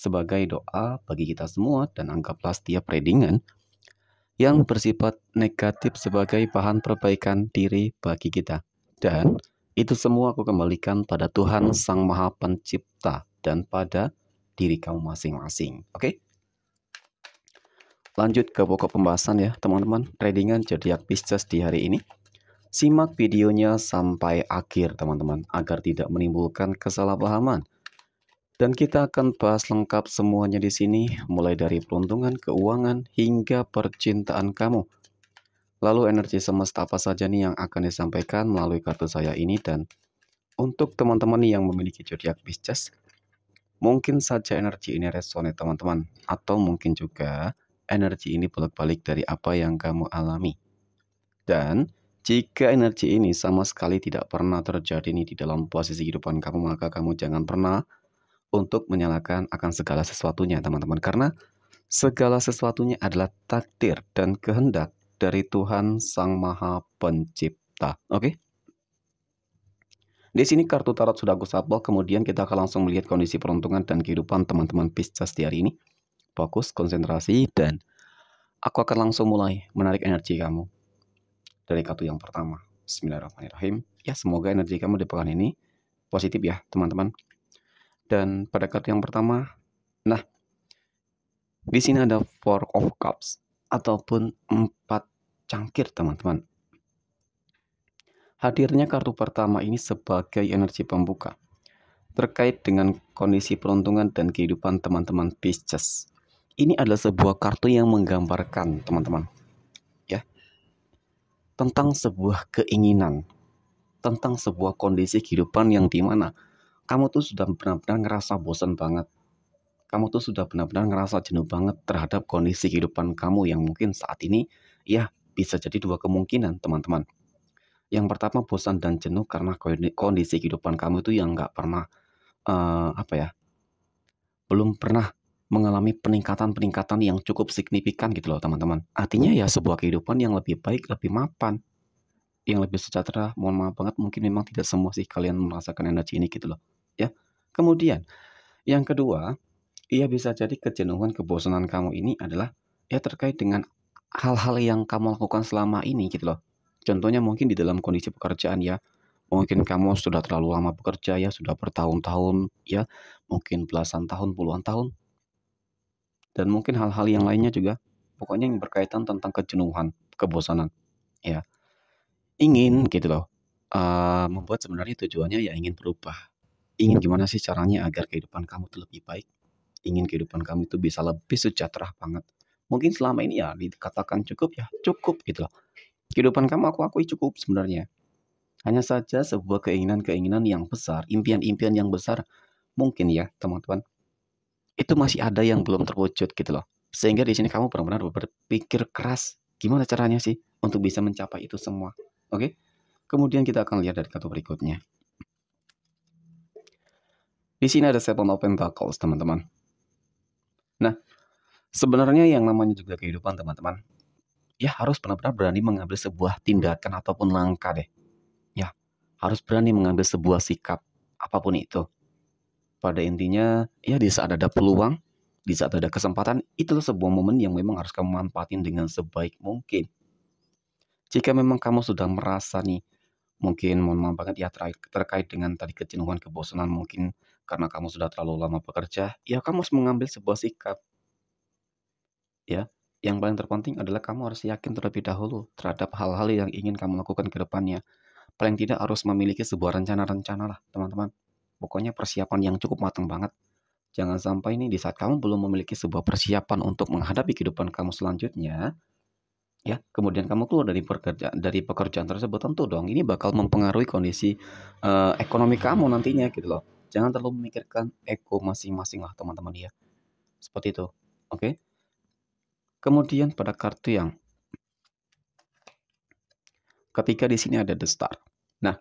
sebagai doa bagi kita semua dan anggaplah setiap readingan yang iya. bersifat negatif sebagai bahan perbaikan diri bagi kita. Dan itu semua aku kembalikan pada Tuhan Sang Maha Pencipta dan pada diri kamu masing-masing. Oke? Lanjut ke pokok pembahasan ya, teman-teman. Tradingan Jodiak Pisces di hari ini. Simak videonya sampai akhir, teman-teman, agar tidak menimbulkan kesalahpahaman dan kita akan bahas lengkap semuanya di sini, mulai dari peruntungan, keuangan, hingga percintaan kamu. Lalu energi semesta apa saja nih yang akan disampaikan melalui kartu saya ini dan untuk teman-teman yang memiliki zodiak Pisces, mungkin saja energi ini resonate teman-teman atau mungkin juga energi ini bolak-balik dari apa yang kamu alami. Dan jika energi ini sama sekali tidak pernah terjadi nih di dalam posisi kehidupan kamu, maka kamu jangan pernah untuk menyalahkan akan segala sesuatunya, teman-teman. Karena segala sesuatunya adalah takdir dan kehendak dari Tuhan Sang Maha Pencipta. Oke? Okay? Di sini kartu tarot sudah aku sapel, kemudian kita akan langsung melihat kondisi peruntungan dan kehidupan teman-teman Pisces di hari ini. Fokus, konsentrasi, dan aku akan langsung mulai menarik energi kamu. Dari kartu yang pertama, Bismillahirrahmanirrahim. Ya, semoga energi kamu di pekan ini positif ya, teman-teman dan pada kartu yang pertama, nah, di sini ada Four of Cups ataupun empat cangkir teman-teman. Hadirnya kartu pertama ini sebagai energi pembuka terkait dengan kondisi peruntungan dan kehidupan teman-teman Pisces. Ini adalah sebuah kartu yang menggambarkan teman-teman ya tentang sebuah keinginan, tentang sebuah kondisi kehidupan yang dimana mana kamu tuh sudah benar-benar ngerasa bosan banget. Kamu tuh sudah benar-benar ngerasa jenuh banget terhadap kondisi kehidupan kamu yang mungkin saat ini ya bisa jadi dua kemungkinan teman-teman. Yang pertama bosan dan jenuh karena kondisi kehidupan kamu itu yang nggak pernah uh, apa ya belum pernah mengalami peningkatan-peningkatan yang cukup signifikan gitu loh teman-teman. Artinya ya sebuah kehidupan yang lebih baik, lebih mapan, yang lebih sejahtera. Mohon maaf banget mungkin memang tidak semua sih kalian merasakan energi ini gitu loh ya. Kemudian yang kedua, ia bisa jadi kejenuhan kebosanan kamu ini adalah ya terkait dengan hal-hal yang kamu lakukan selama ini gitu loh. Contohnya mungkin di dalam kondisi pekerjaan ya, mungkin kamu sudah terlalu lama bekerja ya, sudah bertahun-tahun ya, mungkin belasan tahun, puluhan tahun. Dan mungkin hal-hal yang lainnya juga, pokoknya yang berkaitan tentang kejenuhan, kebosanan ya. Ingin gitu loh, uh, membuat sebenarnya tujuannya ya ingin berubah Iya. ingin gimana sih caranya agar kehidupan kamu tuh lebih baik ingin kehidupan kamu itu bisa lebih sejahtera banget mungkin selama ini ya dikatakan cukup ya cukup gitu loh kehidupan kamu aku akui cukup sebenarnya hanya saja sebuah keinginan-keinginan yang besar impian-impian yang besar mungkin ya teman-teman itu masih ada yang belum terwujud gitu loh sehingga di sini kamu benar-benar berpikir keras gimana caranya sih untuk bisa mencapai itu semua oke okay? kemudian kita akan lihat dari kartu berikutnya di sini ada Seven of Pentacles, teman-teman. Nah, sebenarnya yang namanya juga kehidupan, teman-teman, ya harus benar-benar berani mengambil sebuah tindakan ataupun langkah deh. Ya, harus berani mengambil sebuah sikap, apapun itu. Pada intinya, ya di saat ada peluang, di saat ada kesempatan, itu sebuah momen yang memang harus kamu manfaatin dengan sebaik mungkin. Jika memang kamu sudah merasa nih, mungkin mau maaf banget ya terkait dengan tadi kecenderungan kebosanan, mungkin karena kamu sudah terlalu lama bekerja, ya kamu harus mengambil sebuah sikap. Ya, yang paling terpenting adalah kamu harus yakin terlebih dahulu terhadap hal-hal yang ingin kamu lakukan ke depannya. Paling tidak harus memiliki sebuah rencana-rencana lah, teman-teman. Pokoknya persiapan yang cukup matang banget. Jangan sampai ini di saat kamu belum memiliki sebuah persiapan untuk menghadapi kehidupan kamu selanjutnya, ya kemudian kamu keluar dari pekerjaan dari pekerjaan tersebut tentu dong ini bakal mempengaruhi kondisi uh, ekonomi kamu nantinya gitu loh jangan terlalu memikirkan ego masing-masing lah teman-teman ya seperti itu oke okay? kemudian pada kartu yang ketiga di sini ada the star nah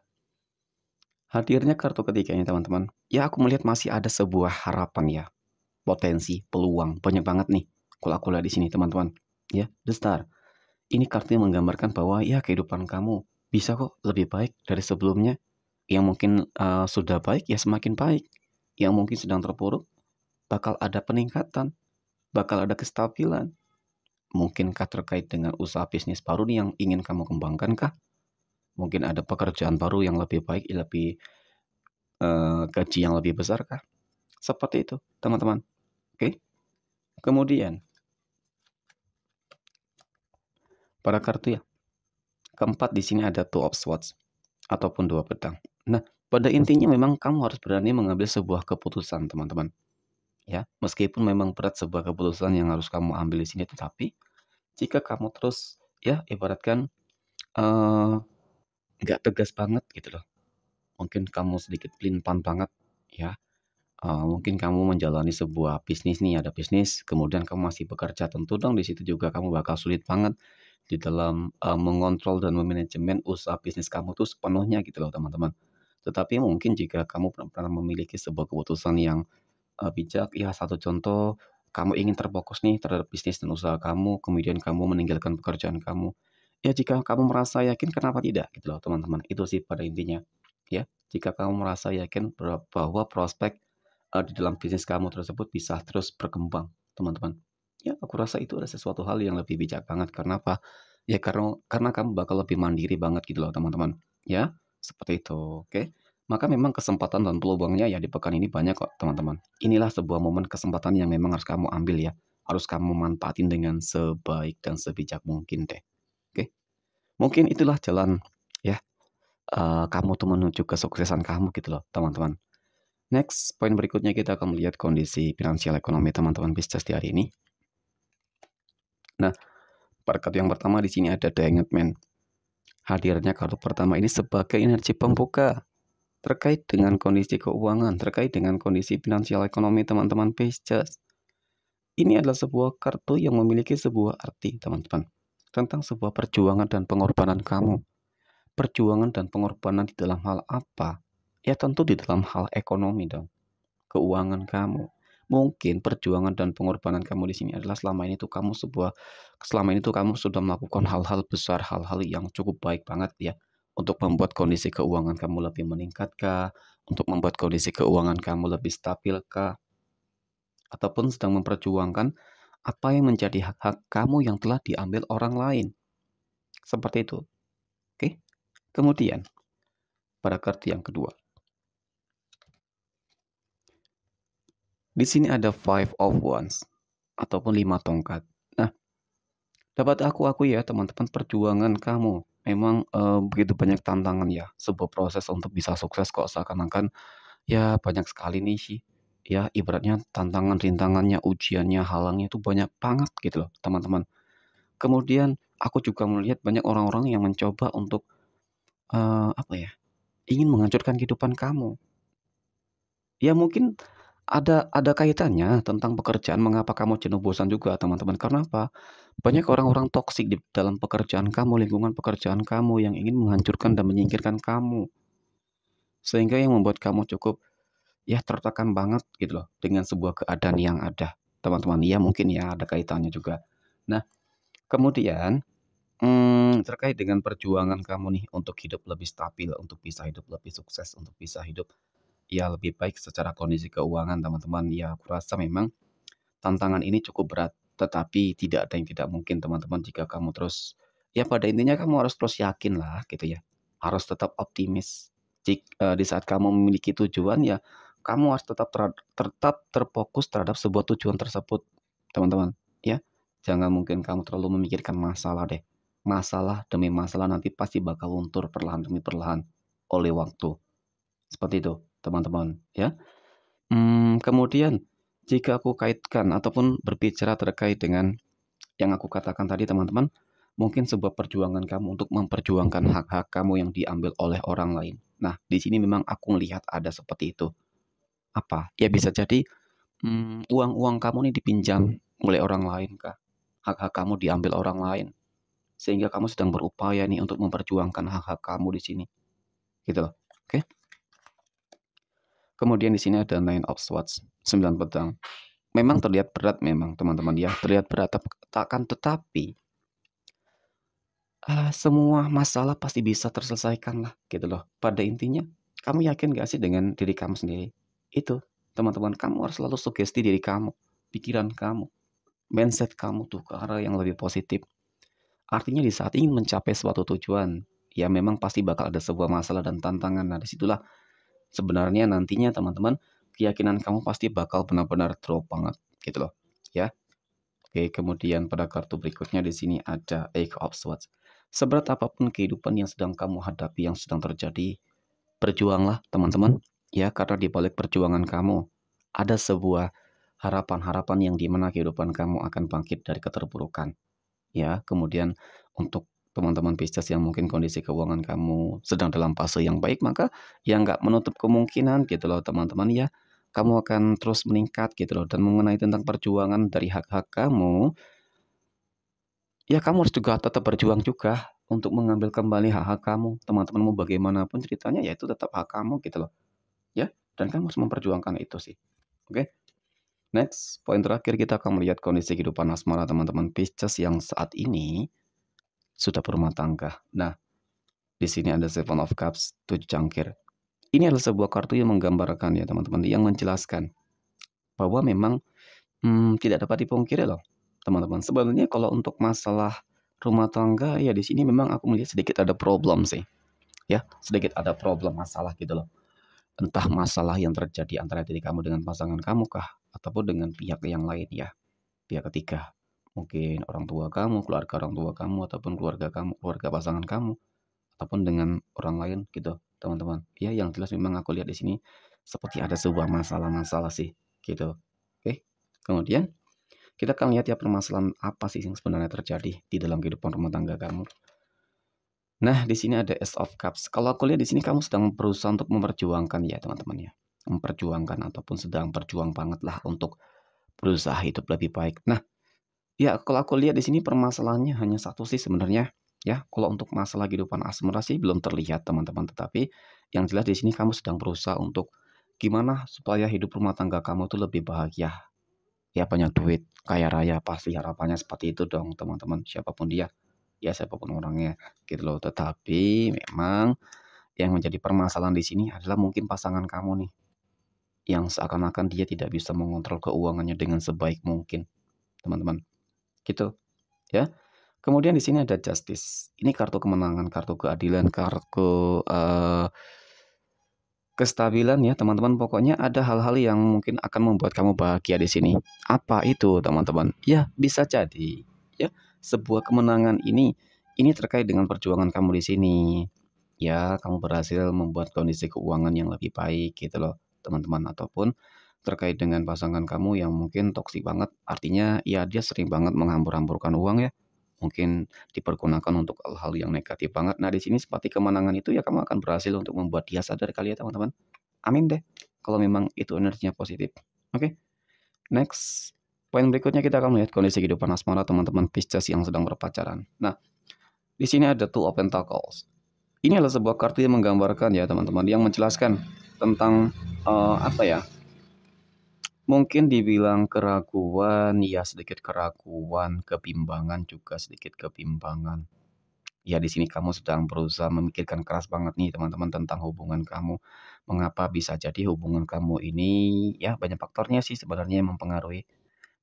hadirnya kartu ketiganya teman-teman ya aku melihat masih ada sebuah harapan ya potensi peluang banyak banget nih kalau aku lihat di sini teman-teman ya the star ini kartu yang menggambarkan bahwa ya kehidupan kamu bisa kok lebih baik dari sebelumnya yang mungkin uh, sudah baik ya semakin baik, yang mungkin sedang terpuruk bakal ada peningkatan, bakal ada kestabilan. Mungkinkah terkait dengan usaha bisnis baru nih yang ingin kamu kembangkan kah? Mungkin ada pekerjaan baru yang lebih baik, lebih uh, gaji yang lebih besar kah? Seperti itu, teman-teman. Oke. Kemudian pada kartu ya. Keempat di sini ada two of swords ataupun dua pedang. Nah, pada intinya memang kamu harus berani mengambil sebuah keputusan, teman-teman. Ya, meskipun memang berat sebuah keputusan yang harus kamu ambil di sini, tetapi jika kamu terus ya ibaratkan eh, nggak uh, tegas banget gitu loh, mungkin kamu sedikit pelinpan banget, ya. Uh, mungkin kamu menjalani sebuah bisnis nih, ada bisnis, kemudian kamu masih bekerja, tentu dong di situ juga kamu bakal sulit banget di dalam uh, mengontrol dan memanajemen usaha bisnis kamu tuh sepenuhnya gitu loh teman-teman. Tetapi mungkin jika kamu pernah memiliki sebuah keputusan yang uh, bijak, ya satu contoh, kamu ingin terfokus nih terhadap bisnis dan usaha kamu, kemudian kamu meninggalkan pekerjaan kamu. Ya jika kamu merasa yakin, kenapa tidak gitu loh teman-teman. Itu sih pada intinya. Ya, jika kamu merasa yakin bahwa prospek uh, di dalam bisnis kamu tersebut bisa terus berkembang, teman-teman. Ya, aku rasa itu ada sesuatu hal yang lebih bijak banget. Karena apa? Ya karena karena kamu bakal lebih mandiri banget gitu loh, teman-teman. Ya, seperti itu. Oke. Okay? Maka memang kesempatan dan peluangnya ya di pekan ini banyak kok teman-teman. Inilah sebuah momen kesempatan yang memang harus kamu ambil ya. Harus kamu manfaatin dengan sebaik dan sebijak mungkin deh. Oke. Mungkin itulah jalan ya. Uh, kamu tuh menuju kesuksesan kamu gitu loh teman-teman. Next, poin berikutnya kita akan melihat kondisi finansial ekonomi teman-teman bisnis di hari ini. Nah, perkat yang pertama di sini ada The Hanged Man. Hadirnya kartu pertama ini sebagai energi pembuka terkait dengan kondisi keuangan, terkait dengan kondisi finansial ekonomi teman-teman Pisces. Ini adalah sebuah kartu yang memiliki sebuah arti, teman-teman, tentang sebuah perjuangan dan pengorbanan kamu. Perjuangan dan pengorbanan di dalam hal apa? Ya tentu di dalam hal ekonomi dong. Keuangan kamu, mungkin perjuangan dan pengorbanan kamu di sini adalah selama ini tuh kamu sebuah selama ini tuh kamu sudah melakukan hal-hal besar, hal-hal yang cukup baik banget ya untuk membuat kondisi keuangan kamu lebih meningkatkah, untuk membuat kondisi keuangan kamu lebih stabil stabilkah, ataupun sedang memperjuangkan apa yang menjadi hak-hak kamu yang telah diambil orang lain. Seperti itu. Oke. Kemudian, pada kartu yang kedua. Di sini ada five of ones ataupun lima tongkat. Nah, dapat aku aku ya teman-teman perjuangan kamu memang uh, begitu banyak tantangan ya sebuah proses untuk bisa sukses kok seakan-akan ya banyak sekali nih sih ya ibaratnya tantangan rintangannya ujiannya halangnya itu banyak banget gitu loh teman-teman kemudian aku juga melihat banyak orang-orang yang mencoba untuk uh, apa ya ingin menghancurkan kehidupan kamu ya mungkin ada ada kaitannya tentang pekerjaan mengapa kamu jenuh bosan juga teman-teman karena apa banyak hmm. orang-orang toksik di dalam pekerjaan kamu lingkungan pekerjaan kamu yang ingin menghancurkan dan menyingkirkan kamu sehingga yang membuat kamu cukup ya tertekan banget gitu loh dengan sebuah keadaan yang ada teman-teman ya mungkin ya ada kaitannya juga nah kemudian hmm, terkait dengan perjuangan kamu nih untuk hidup lebih stabil untuk bisa hidup lebih sukses untuk bisa hidup ya lebih baik secara kondisi keuangan teman-teman. Ya aku rasa memang tantangan ini cukup berat tetapi tidak ada yang tidak mungkin teman-teman jika kamu terus ya pada intinya kamu harus terus yakin lah gitu ya. Harus tetap optimis. Jika, uh, eh, di saat kamu memiliki tujuan ya kamu harus tetap ter, tetap terfokus terhadap sebuah tujuan tersebut teman-teman ya. Jangan mungkin kamu terlalu memikirkan masalah deh. Masalah demi masalah nanti pasti bakal luntur perlahan demi perlahan oleh waktu. Seperti itu teman-teman ya. Hmm, kemudian jika aku kaitkan ataupun berbicara terkait dengan yang aku katakan tadi teman-teman, mungkin sebuah perjuangan kamu untuk memperjuangkan hak-hak kamu yang diambil oleh orang lain. Nah, di sini memang aku melihat ada seperti itu. Apa? Ya bisa jadi hmm, uang-uang hmm, kamu ini dipinjam oleh orang lain kah? Hak-hak kamu diambil orang lain. Sehingga kamu sedang berupaya nih untuk memperjuangkan hak-hak kamu di sini. Gitu loh. Oke? Okay? Kemudian di sini ada Nine of Swords, 9 pedang. Memang terlihat berat memang teman-teman ya, terlihat berat takkan tetapi uh, semua masalah pasti bisa terselesaikan lah gitu loh. Pada intinya, kamu yakin gak sih dengan diri kamu sendiri? Itu, teman-teman, kamu harus selalu sugesti diri kamu, pikiran kamu, mindset kamu tuh ke arah yang lebih positif. Artinya di saat ingin mencapai suatu tujuan, ya memang pasti bakal ada sebuah masalah dan tantangan. Nah, disitulah sebenarnya nantinya teman-teman keyakinan kamu pasti bakal benar-benar drop banget gitu loh ya oke kemudian pada kartu berikutnya di sini ada Eight of Swords seberat apapun kehidupan yang sedang kamu hadapi yang sedang terjadi berjuanglah teman-teman hmm. ya karena di balik perjuangan kamu ada sebuah harapan-harapan yang dimana kehidupan kamu akan bangkit dari keterpurukan ya kemudian untuk teman-teman Pisces yang mungkin kondisi keuangan kamu sedang dalam fase yang baik, maka ya nggak menutup kemungkinan gitu loh teman-teman ya, kamu akan terus meningkat gitu loh. Dan mengenai tentang perjuangan dari hak-hak kamu, ya kamu harus juga tetap berjuang juga untuk mengambil kembali hak-hak kamu. teman temanmu bagaimanapun ceritanya ya itu tetap hak kamu gitu loh. Ya, dan kamu harus memperjuangkan itu sih. Oke. Next, poin terakhir kita akan melihat kondisi kehidupan asmara teman-teman Pisces yang saat ini sudah berumah tangga. Nah, di sini ada Seven of Cups, tujuh cangkir. Ini adalah sebuah kartu yang menggambarkan ya teman-teman, yang menjelaskan bahwa memang hmm, tidak dapat dipungkiri loh teman-teman. Sebenarnya kalau untuk masalah rumah tangga ya di sini memang aku melihat sedikit ada problem sih. Ya, sedikit ada problem masalah gitu loh. Entah masalah yang terjadi antara diri kamu dengan pasangan kamu kah ataupun dengan pihak yang lain ya, pihak ketiga mungkin orang tua kamu, keluarga orang tua kamu, ataupun keluarga kamu, keluarga pasangan kamu, ataupun dengan orang lain gitu, teman-teman. Ya, yang jelas memang aku lihat di sini seperti ada sebuah masalah-masalah sih, gitu. Oke, kemudian kita akan lihat ya permasalahan apa sih yang sebenarnya terjadi di dalam kehidupan rumah tangga kamu. Nah, di sini ada S of Cups. Kalau aku lihat di sini kamu sedang berusaha untuk memperjuangkan ya, teman-teman ya. Memperjuangkan ataupun sedang berjuang banget lah untuk berusaha hidup lebih baik. Nah, Ya, kalau aku lihat di sini permasalahannya hanya satu sih sebenarnya. Ya, kalau untuk masalah kehidupan asmara sih belum terlihat teman-teman, tetapi yang jelas di sini kamu sedang berusaha untuk gimana supaya hidup rumah tangga kamu tuh lebih bahagia. Ya, banyak duit, kaya raya, pasti harapannya seperti itu dong, teman-teman, siapapun dia. Ya, siapapun orangnya gitu loh. Tetapi memang yang menjadi permasalahan di sini adalah mungkin pasangan kamu nih yang seakan-akan dia tidak bisa mengontrol keuangannya dengan sebaik mungkin, teman-teman gitu ya kemudian di sini ada justice ini kartu kemenangan kartu keadilan hmm. kartu uh, kestabilan ya teman-teman pokoknya ada hal-hal yang mungkin akan membuat kamu bahagia di sini apa itu teman-teman ya bisa jadi ya sebuah kemenangan ini ini terkait dengan perjuangan kamu di sini ya kamu berhasil membuat kondisi keuangan yang lebih baik gitu loh teman-teman ataupun terkait dengan pasangan kamu yang mungkin toksik banget. Artinya ya dia sering banget menghambur-hamburkan uang ya. Mungkin dipergunakan untuk hal-hal yang negatif banget. Nah di sini seperti kemenangan itu ya kamu akan berhasil untuk membuat dia sadar kali ya teman-teman. Amin deh. Kalau memang itu energinya positif. Oke. Okay? Next. Poin berikutnya kita akan melihat kondisi kehidupan asmara teman-teman Pisces yang sedang berpacaran. Nah, di sini ada Two of Pentacles. Ini adalah sebuah kartu yang menggambarkan ya teman-teman, yang menjelaskan tentang uh, apa ya mungkin dibilang keraguan, ya sedikit keraguan, kebimbangan juga sedikit kebimbangan. Ya di sini kamu sedang berusaha memikirkan keras banget nih teman-teman tentang hubungan kamu. Mengapa bisa jadi hubungan kamu ini ya banyak faktornya sih sebenarnya yang mempengaruhi.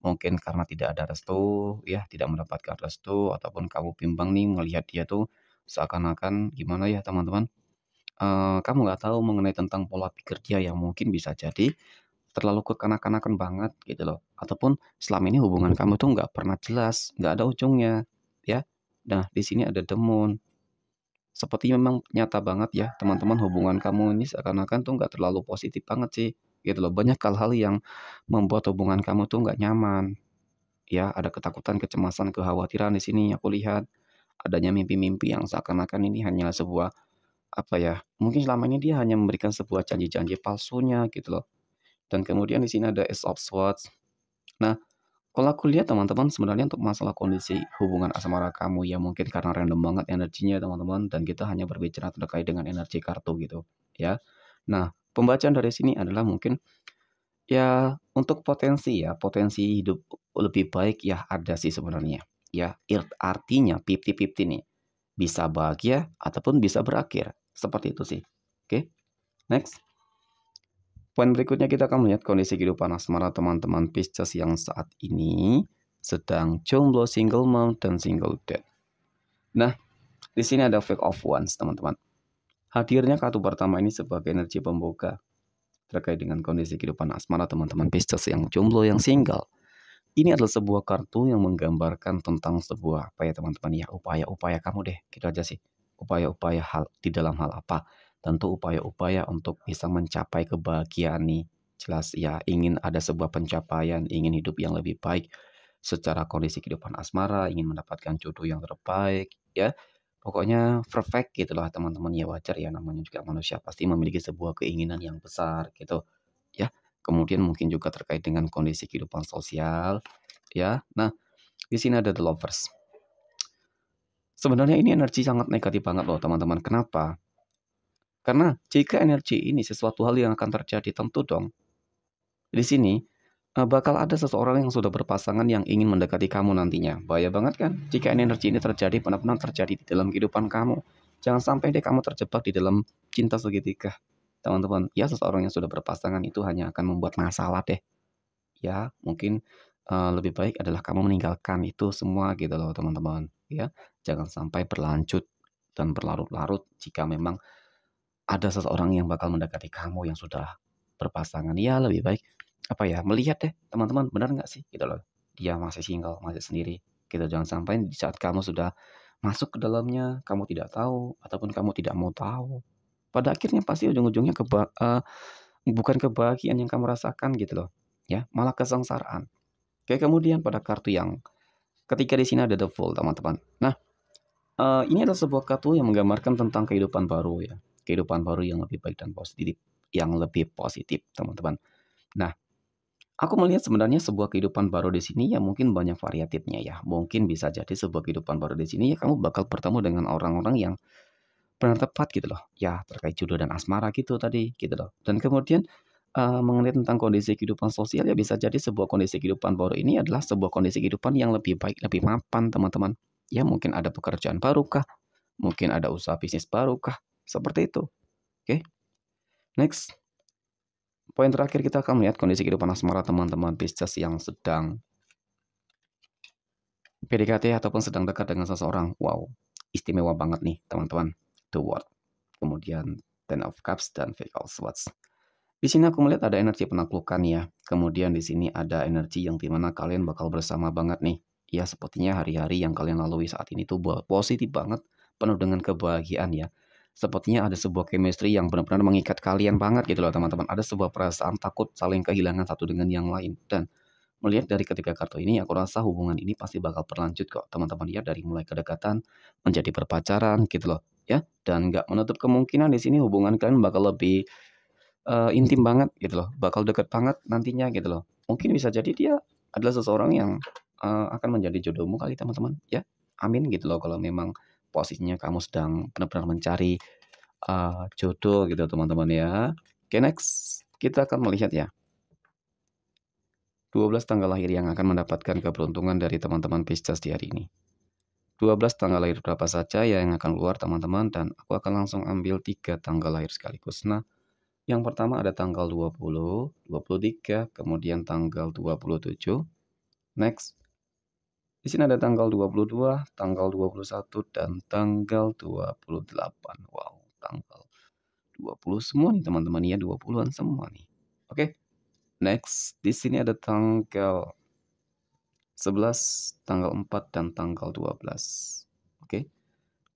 Mungkin karena tidak ada restu, ya tidak mendapatkan restu ataupun kamu bimbang nih melihat dia tuh seakan-akan gimana ya teman-teman. Uh, kamu nggak tahu mengenai tentang pola pikir dia yang mungkin bisa jadi terlalu kekanak-kanakan banget gitu loh ataupun selama ini hubungan kamu tuh nggak pernah jelas nggak ada ujungnya ya nah di sini ada demun seperti memang nyata banget ya teman-teman hubungan kamu ini seakan-akan tuh nggak terlalu positif banget sih gitu loh banyak hal-hal yang membuat hubungan kamu tuh nggak nyaman ya ada ketakutan kecemasan kekhawatiran di sini aku lihat adanya mimpi-mimpi yang seakan-akan ini hanyalah sebuah apa ya mungkin selama ini dia hanya memberikan sebuah janji-janji palsunya gitu loh dan kemudian di sini ada Ace of Swords. Nah, kalau aku lihat teman-teman sebenarnya untuk masalah kondisi hubungan asmara kamu ya mungkin karena random banget energinya teman-teman dan kita hanya berbicara terkait dengan energi kartu gitu ya. Nah, pembacaan dari sini adalah mungkin ya untuk potensi ya, potensi hidup lebih baik ya ada sih sebenarnya. Ya, artinya 50-50 nih. Bisa bahagia ataupun bisa berakhir. Seperti itu sih. Oke. Okay? Next. Poin berikutnya kita akan melihat kondisi kehidupan asmara teman-teman Pisces yang saat ini sedang jomblo single mom dan single dad. Nah, di sini ada fake of ones teman-teman. Hadirnya kartu pertama ini sebagai energi pembuka terkait dengan kondisi kehidupan asmara teman-teman Pisces yang jomblo yang single. Ini adalah sebuah kartu yang menggambarkan tentang sebuah apa ya teman-teman ya upaya-upaya kamu deh gitu aja sih upaya-upaya hal di dalam hal apa tentu upaya-upaya untuk bisa mencapai kebahagiaan nih. Jelas ya, ingin ada sebuah pencapaian, ingin hidup yang lebih baik secara kondisi kehidupan asmara, ingin mendapatkan jodoh yang terbaik, ya. Pokoknya perfect gitulah teman-teman ya wajar ya namanya juga manusia pasti memiliki sebuah keinginan yang besar gitu ya. Kemudian mungkin juga terkait dengan kondisi kehidupan sosial ya. Nah, di sini ada the lovers. Sebenarnya ini energi sangat negatif banget loh teman-teman. Kenapa? Karena jika energi ini sesuatu hal yang akan terjadi tentu dong. Di sini eh, bakal ada seseorang yang sudah berpasangan yang ingin mendekati kamu nantinya. Bahaya banget kan? Jika energi ini terjadi benar-benar terjadi di dalam kehidupan kamu. Jangan sampai deh kamu terjebak di dalam cinta segitiga. Teman-teman, ya seseorang yang sudah berpasangan itu hanya akan membuat masalah deh. Ya, mungkin uh, lebih baik adalah kamu meninggalkan itu semua gitu loh teman-teman. Ya, jangan sampai berlanjut dan berlarut-larut jika memang ada seseorang yang bakal mendekati kamu yang sudah berpasangan ya lebih baik apa ya melihat deh teman-teman benar nggak sih gitu loh dia masih single masih sendiri gitu jangan sampai di saat kamu sudah masuk ke dalamnya kamu tidak tahu ataupun kamu tidak mau tahu pada akhirnya pasti ujung-ujungnya keba uh, bukan kebahagiaan yang kamu rasakan gitu loh ya malah kesengsaraan Oke, kemudian pada kartu yang ketika di sini ada the full, teman-teman. Nah, uh, ini adalah sebuah kartu yang menggambarkan tentang kehidupan baru ya kehidupan baru yang lebih baik dan positif, yang lebih positif, teman-teman. Nah, Aku melihat sebenarnya sebuah kehidupan baru di sini ya mungkin banyak variatifnya ya. Mungkin bisa jadi sebuah kehidupan baru di sini ya kamu bakal bertemu dengan orang-orang yang benar tepat gitu loh. Ya terkait jodoh dan asmara gitu tadi gitu loh. Dan kemudian uh, mengenai tentang kondisi kehidupan sosial ya bisa jadi sebuah kondisi kehidupan baru ini adalah sebuah kondisi kehidupan yang lebih baik, lebih mapan teman-teman. Ya mungkin ada pekerjaan baru kah? mungkin ada usaha bisnis baru kah? Seperti itu. Oke. Okay? Next. Poin terakhir kita akan melihat kondisi kehidupan asmara teman-teman Pisces yang sedang PDKT ataupun sedang dekat dengan seseorang. Wow, istimewa banget nih teman-teman. The World. Kemudian Ten of Cups dan Fake All Swords. Di sini aku melihat ada energi penaklukan ya. Kemudian di sini ada energi yang dimana kalian bakal bersama banget nih. Ya sepertinya hari-hari yang kalian lalui saat ini tuh positif banget, penuh dengan kebahagiaan ya sepertinya ada sebuah chemistry yang benar-benar mengikat kalian banget gitu loh teman-teman. Ada sebuah perasaan takut saling kehilangan satu dengan yang lain. Dan melihat dari ketiga kartu ini, aku rasa hubungan ini pasti bakal berlanjut kok teman-teman ya dari mulai kedekatan menjadi berpacaran gitu loh ya. Dan nggak menutup kemungkinan di sini hubungan kalian bakal lebih uh, intim banget gitu loh, bakal deket banget nantinya gitu loh. Mungkin bisa jadi dia adalah seseorang yang uh, akan menjadi jodohmu kali teman-teman ya. Amin gitu loh kalau memang posisinya kamu sedang benar-benar mencari uh, jodoh gitu teman-teman ya. Oke okay, next kita akan melihat ya 12 tanggal lahir yang akan mendapatkan keberuntungan dari teman-teman Pisces di hari ini. 12 tanggal lahir berapa saja yang akan keluar teman-teman dan aku akan langsung ambil 3 tanggal lahir sekaligus. Nah, yang pertama ada tanggal 20, 23, kemudian tanggal 27. Next, di sini ada tanggal 22, tanggal 21, dan tanggal 28. Wow, tanggal 20 semua nih teman-teman ya, 20-an semua nih. Oke, okay. next. Di sini ada tanggal 11, tanggal 4, dan tanggal 12. Oke, okay.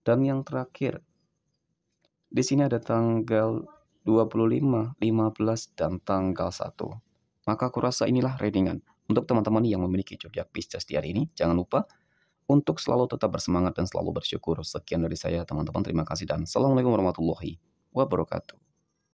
dan yang terakhir. Di sini ada tanggal 25, 15, dan tanggal 1. Maka aku rasa inilah readingan. Untuk teman-teman yang memiliki Jogja Pisces di hari ini, jangan lupa untuk selalu tetap bersemangat dan selalu bersyukur. Sekian dari saya, teman-teman. Terima kasih dan Assalamualaikum warahmatullahi wabarakatuh.